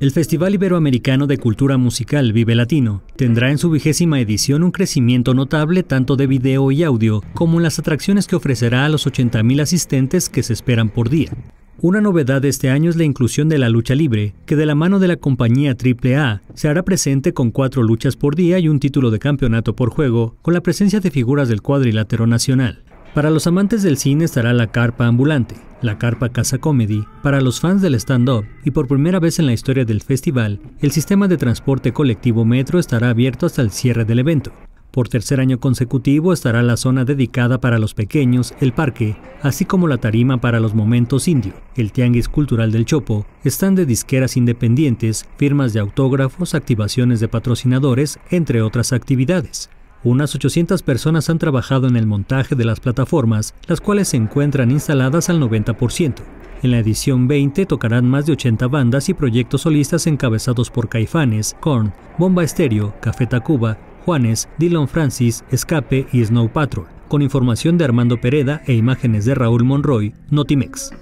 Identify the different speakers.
Speaker 1: El Festival Iberoamericano de Cultura Musical Vive Latino tendrá en su vigésima edición un crecimiento notable tanto de video y audio como en las atracciones que ofrecerá a los 80.000 asistentes que se esperan por día. Una novedad de este año es la inclusión de la lucha libre, que de la mano de la compañía AAA se hará presente con cuatro luchas por día y un título de campeonato por juego, con la presencia de figuras del cuadrilátero nacional. Para los amantes del cine estará la carpa ambulante, la Carpa Casa Comedy, para los fans del stand-up y por primera vez en la historia del festival, el sistema de transporte colectivo Metro estará abierto hasta el cierre del evento. Por tercer año consecutivo estará la zona dedicada para los pequeños, el parque, así como la tarima para los momentos indio, el tianguis cultural del Chopo, stand de disqueras independientes, firmas de autógrafos, activaciones de patrocinadores, entre otras actividades. Unas 800 personas han trabajado en el montaje de las plataformas, las cuales se encuentran instaladas al 90%. En la edición 20 tocarán más de 80 bandas y proyectos solistas encabezados por Caifanes, Korn, Bomba Estéreo, Café Tacuba, Juanes, Dylan Francis, Escape y Snow Patrol, con información de Armando Pereda e imágenes de Raúl Monroy, Notimex.